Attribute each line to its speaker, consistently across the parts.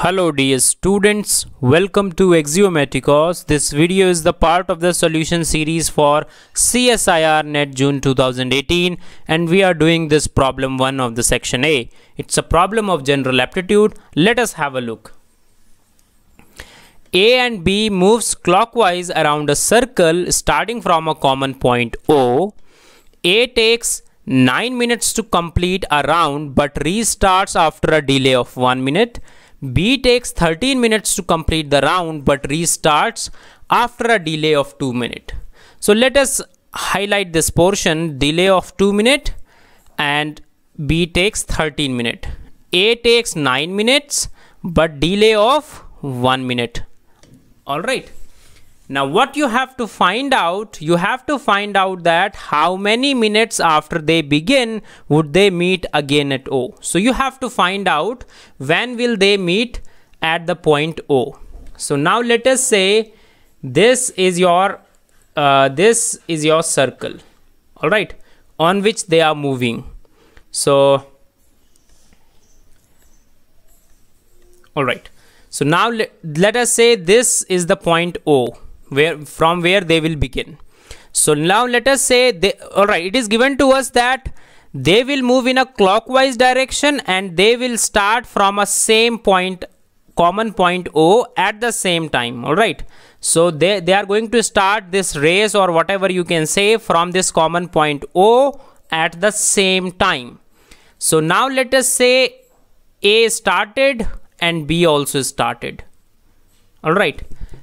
Speaker 1: Hello dear students, welcome to Axiomaticos. This video is the part of the solution series for CSIR NET June 2018 and we are doing this problem 1 of the section A. It's a problem of general aptitude. Let us have a look. A and B moves clockwise around a circle starting from a common point O. A takes 9 minutes to complete a round but restarts after a delay of 1 minute. B takes 13 minutes to complete the round but restarts after a delay of 2 minutes. So let us highlight this portion delay of 2 minutes and B takes 13 minutes. A takes 9 minutes but delay of 1 minute. Alright. Now what you have to find out, you have to find out that how many minutes after they begin would they meet again at O. So you have to find out when will they meet at the point O. So now let us say this is your uh, this is your circle. All right on which they are moving. So all right. So now let us say this is the point O where from where they will begin so now let us say they all right it is given to us that they will move in a clockwise direction and they will start from a same point common point O at the same time all right so they, they are going to start this race or whatever you can say from this common point O at the same time so now let us say A started and B also started all right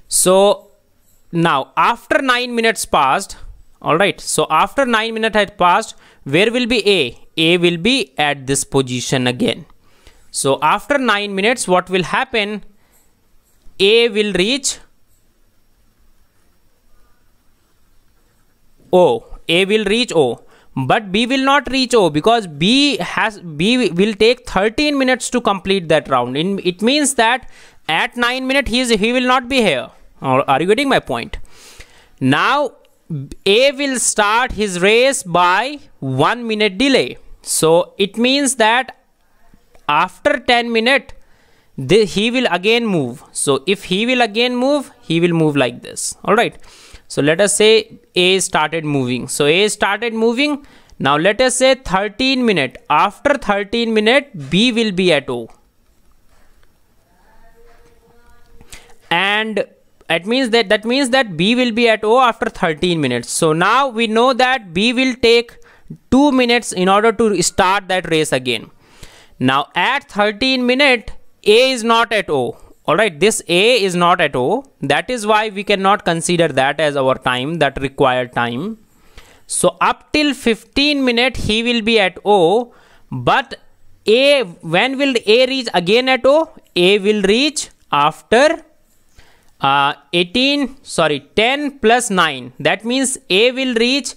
Speaker 1: so now after 9 minutes passed all right so after 9 minutes had passed where will be a a will be at this position again so after 9 minutes what will happen a will reach o a will reach o but b will not reach o because b has b will take 13 minutes to complete that round in it means that at 9 minutes he is he will not be here or are you getting my point? Now A will start his race by one minute delay. So it means that after 10 minute he will again move. So if he will again move, he will move like this. All right. So let us say A started moving. So A started moving. Now let us say 13 minute. After 13 minute, B will be at O. And that means that that means that B will be at O after 13 minutes. So now we know that B will take 2 minutes in order to start that race again. Now at 13 minute A is not at O. Alright, this A is not at O. That is why we cannot consider that as our time, that required time. So up till 15 minute he will be at O. But A, when will A reach again at O? A will reach after uh, 18 sorry 10 plus 9 that means a will reach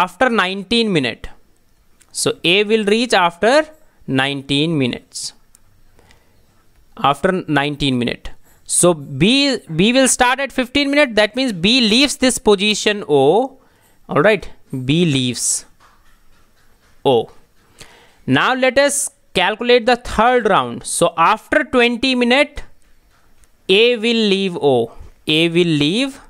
Speaker 1: after 19 minute so a will reach after 19 minutes after 19 minute so b b will start at 15 minute that means b leaves this position o all right b leaves o now let us calculate the third round so after 20 minute a will leave O. A will leave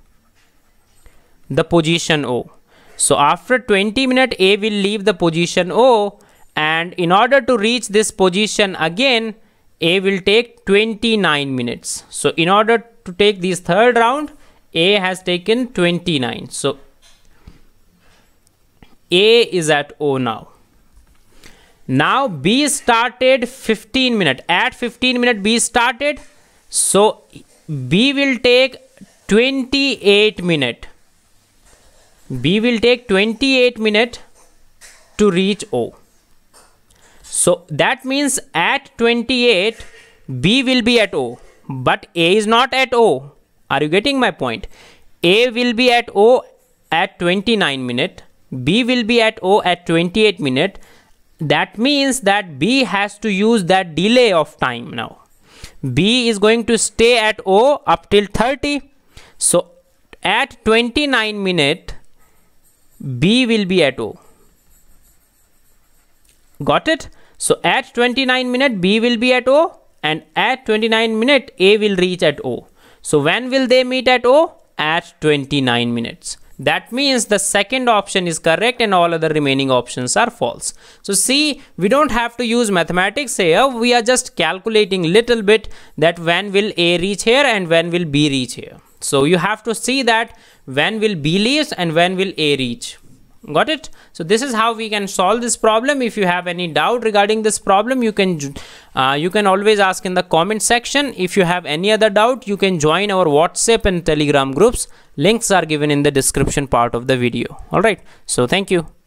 Speaker 1: the position O. So after 20 minutes, A will leave the position O and in order to reach this position again, A will take 29 minutes. So in order to take this third round, A has taken 29. So A is at O now. Now B started 15 minutes. At 15 minutes, B started so b will take 28 minute b will take 28 minute to reach o so that means at 28 b will be at o but a is not at o are you getting my point a will be at o at 29 minute b will be at o at 28 minute that means that b has to use that delay of time now B is going to stay at O up till 30. So at 29 minute, B will be at O. Got it? So at 29 minute, B will be at O and at 29 minute, A will reach at O. So when will they meet at O? At 29 minutes. That means the second option is correct and all other remaining options are false. So see, we don't have to use mathematics here. We are just calculating little bit that when will A reach here and when will B reach here. So you have to see that when will B leaves and when will A reach got it so this is how we can solve this problem if you have any doubt regarding this problem you can uh, you can always ask in the comment section if you have any other doubt you can join our whatsapp and telegram groups links are given in the description part of the video all right so thank you